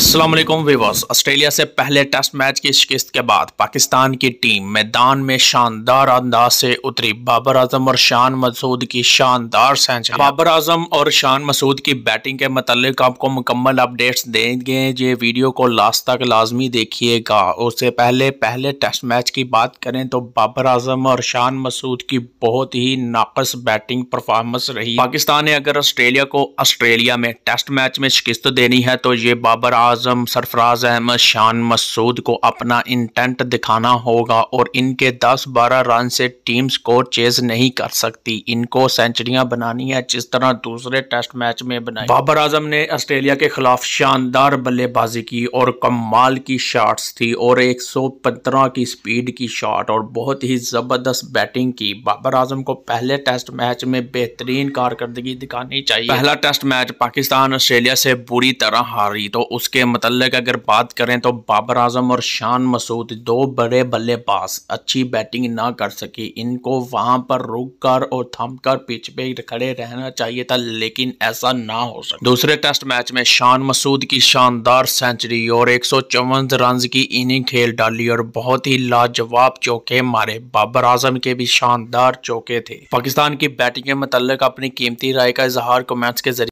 Aslam viewers Australia से पहले test match की शिकस्त के बाद पाकिस्तान की टीम मैदान में शानदार अंदाज से उतरी बाबर आजम और शान मसूद की शानदार सेंचुरी बाबर आजम और शान मसूद की बैटिंग के मतलब आपको मुकम्मल अपडेट्स देंगे ये वीडियो को लास्ट तक लाजमी देखिएगा उससे पहले पहले टेस्ट मैच की बात करें तो बाबर आजम और शान मसूद की बहुत ही नाकस बैटिंग परफॉर्मेंस रही पाकिस्तान ने अगर ऑस्ट्रेलिया को ऑस्ट्रेलिया में टेस्ट मैच में शिकस्त देनी है तो ये बाबर आजम सरफराज अहमद शान मसूद को अपना इंटेंट दिखाना होगा और इनके 10-12 रन से टीम स्कोर चेज नहीं कर सकती इनको सेंचुरियां बनानी है जिस तरह दूसरे टेस्ट मैच में बनाई बाबर आजम ने ऑस्ट्रेलिया के खिलाफ शानदार बल्लेबाजी की और कमाल की शॉट्स थी और एक की स्पीड की शॉट और बहुत ही ज़बरदस्त बैटिंग की बाबर आजम को पहले टेस्ट मैच में बेहतरीन कारकर्दगी दिखानी चाहिए पहला टेस्ट मैच पाकिस्तान ऑस्ट्रेलिया से बुरी तरह हारी तो उस के मतलब अगर बात करें तो बाबर आजम और शान मसूद दो बड़े बल्लेबाज अच्छी बैटिंग ना कर सके इनको वहां पर रुक कर और थम कर पिच पे खड़े रहना चाहिए था लेकिन ऐसा ना हो सका दूसरे टेस्ट मैच में शान मसूद की शानदार सेंचुरी और एक रन की इनिंग खेल डाली और बहुत ही लाजवाब चौके मारे बाबर आजम के भी शानदार चौके थे पाकिस्तान की बैटिंग के मतलब अपनी कीमती राय का इजहार कमेंट्स के जरिए